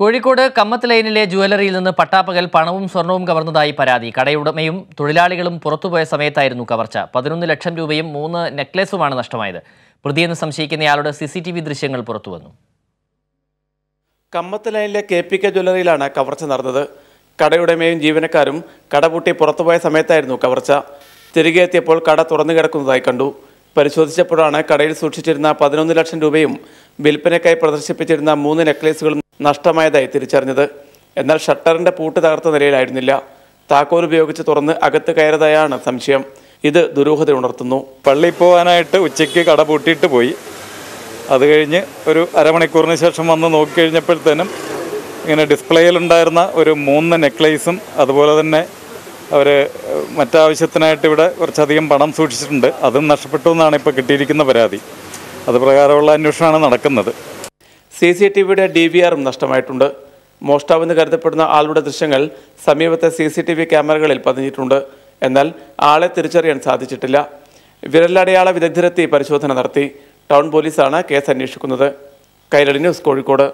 കോഴിക്കോട് കമ്മത്ത് ലൈനിലെ ജുവലറിയിൽ നിന്ന് പട്ടാപ്പകൽ പണവും സ്വർണവും കവർന്നതായി പരാതി കടയുടമയും തൊഴിലാളികളും പുറത്തുപോയ സമയത്തായിരുന്നു കവർച്ച പതിനൊന്ന് ലക്ഷം രൂപയും മൂന്ന് നെക്ലേസുമാണ് നഷ്ടമായത് പ്രതിയെന്ന് സംശയിക്കുന്നയാളുടെ സി സി ടി വി ദൃശ്യങ്ങൾ പുറത്തുവന്നു കമ്മത്ത് ലൈനിലെ കെ പി കെ ജ്വല്ലറിയിലാണ് കവർച്ച നടന്നത് കടയുടമയും ജീവനക്കാരും കട പൂട്ടി പുറത്തുപോയ സമയത്തായിരുന്നു കവർച്ച തിരികെ എത്തിയപ്പോൾ കട തുറന്നു കിടക്കുന്നതായി കണ്ടു പരിശോധിച്ചപ്പോഴാണ് കടയിൽ സൂക്ഷിച്ചിരുന്ന പതിനൊന്ന് ലക്ഷം രൂപയും വിൽപ്പനയ്ക്കായി പ്രദർശിപ്പിച്ചിരുന്ന മൂന്ന് നെക്ലേസുകളും നഷ്ടമായതായി തിരിച്ചറിഞ്ഞത് എന്നാൽ ഷട്ടറിന്റെ പൂട്ട് തകർത്ത നിലയിലായിരുന്നില്ല താക്കോൽ ഉപയോഗിച്ച് തുറന്ന് അകത്ത് കയറിയതായാണ് സംശയം ഇത് ദുരൂഹത ഉണർത്തുന്നു പള്ളി പോകാനായിട്ട് ഉച്ചയ്ക്ക് കട പൂട്ടിയിട്ട് പോയി അത് കഴിഞ്ഞ് ഒരു അരമണിക്കൂറിന് ശേഷം വന്ന് നോക്കിക്കഴിഞ്ഞപ്പോഴത്തേനും ഇങ്ങനെ ഡിസ്പ്ലേയിലുണ്ടായിരുന്ന ഒരു മൂന്ന് നെക്ലേസും അതുപോലെ തന്നെ അവർ മറ്റാവശ്യത്തിനായിട്ട് ഇവിടെ കുറച്ചധികം പണം സൂക്ഷിച്ചിട്ടുണ്ട് അതും നഷ്ടപ്പെട്ടു എന്നാണ് ഇപ്പോൾ കിട്ടിയിരിക്കുന്ന പരാതി അത് പ്രകാരമുള്ള അന്വേഷണമാണ് നടക്കുന്നത് സി സി ടി വിയുടെ ഡി വി ആറും നഷ്ടമായിട്ടുണ്ട് മോഷ്ടാവെന്ന് കരുതപ്പെടുന്ന ആളുടെ ദൃശ്യങ്ങൾ സമീപത്തെ സി സി ടി വി ക്യാമറകളിൽ പതിഞ്ഞിട്ടുണ്ട് എന്നാൽ ആളെ തിരിച്ചറിയാൻ സാധിച്ചിട്ടില്ല വിരലടയാള വിദഗ്ധരെത്തി പരിശോധന നടത്തി ടൗൺ പോലീസാണ് കേസ് അന്വേഷിക്കുന്നത് കൈരളി ന്യൂസ് കോഴിക്കോട്